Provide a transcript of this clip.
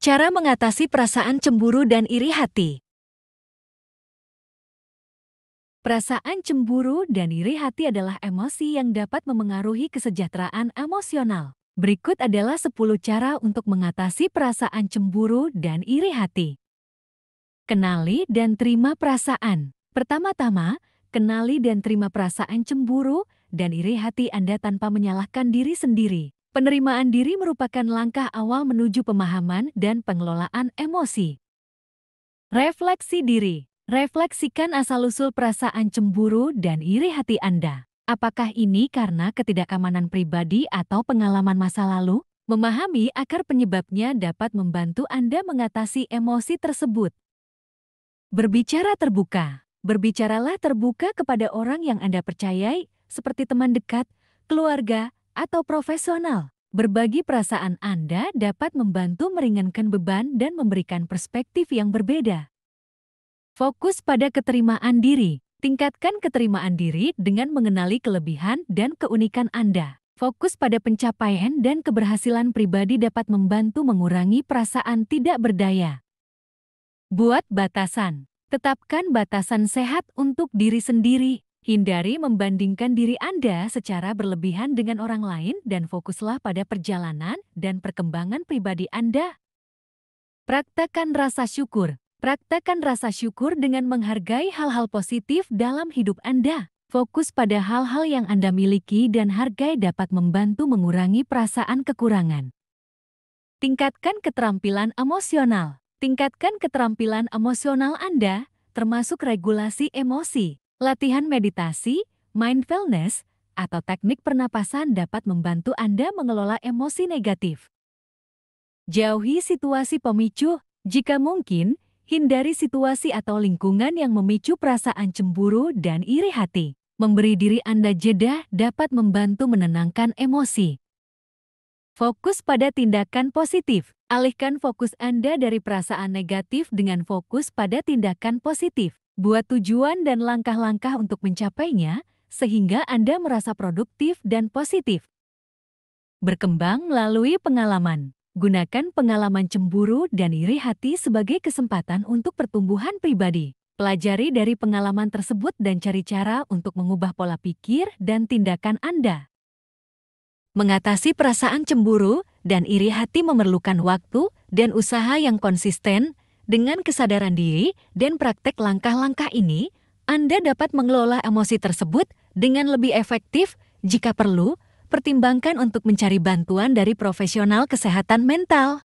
Cara mengatasi perasaan cemburu dan iri hati. Perasaan cemburu dan iri hati adalah emosi yang dapat memengaruhi kesejahteraan emosional. Berikut adalah 10 cara untuk mengatasi perasaan cemburu dan iri hati. Kenali dan terima perasaan. Pertama-tama, kenali dan terima perasaan cemburu dan iri hati Anda tanpa menyalahkan diri sendiri. Penerimaan diri merupakan langkah awal menuju pemahaman dan pengelolaan emosi. Refleksi diri. Refleksikan asal-usul perasaan cemburu dan iri hati Anda. Apakah ini karena ketidakamanan pribadi atau pengalaman masa lalu? Memahami akar penyebabnya dapat membantu Anda mengatasi emosi tersebut. Berbicara terbuka. Berbicaralah terbuka kepada orang yang Anda percayai, seperti teman dekat, keluarga, atau profesional. Berbagi perasaan Anda dapat membantu meringankan beban dan memberikan perspektif yang berbeda. Fokus pada keterimaan diri. Tingkatkan keterimaan diri dengan mengenali kelebihan dan keunikan Anda. Fokus pada pencapaian dan keberhasilan pribadi dapat membantu mengurangi perasaan tidak berdaya. Buat batasan. Tetapkan batasan sehat untuk diri sendiri Hindari membandingkan diri Anda secara berlebihan dengan orang lain dan fokuslah pada perjalanan dan perkembangan pribadi Anda. Praktekkan rasa syukur. Praktekkan rasa syukur dengan menghargai hal-hal positif dalam hidup Anda. Fokus pada hal-hal yang Anda miliki dan hargai dapat membantu mengurangi perasaan kekurangan. Tingkatkan keterampilan emosional. Tingkatkan keterampilan emosional Anda, termasuk regulasi emosi. Latihan meditasi, mindfulness, atau teknik pernapasan dapat membantu Anda mengelola emosi negatif. Jauhi situasi pemicu, jika mungkin, hindari situasi atau lingkungan yang memicu perasaan cemburu dan iri hati. Memberi diri Anda jeda dapat membantu menenangkan emosi. Fokus pada tindakan positif. Alihkan fokus Anda dari perasaan negatif dengan fokus pada tindakan positif. Buat tujuan dan langkah-langkah untuk mencapainya, sehingga Anda merasa produktif dan positif. Berkembang melalui pengalaman. Gunakan pengalaman cemburu dan iri hati sebagai kesempatan untuk pertumbuhan pribadi. Pelajari dari pengalaman tersebut dan cari cara untuk mengubah pola pikir dan tindakan Anda. Mengatasi perasaan cemburu dan iri hati memerlukan waktu dan usaha yang konsisten dengan kesadaran diri dan praktek langkah-langkah ini, Anda dapat mengelola emosi tersebut dengan lebih efektif jika perlu, pertimbangkan untuk mencari bantuan dari profesional kesehatan mental.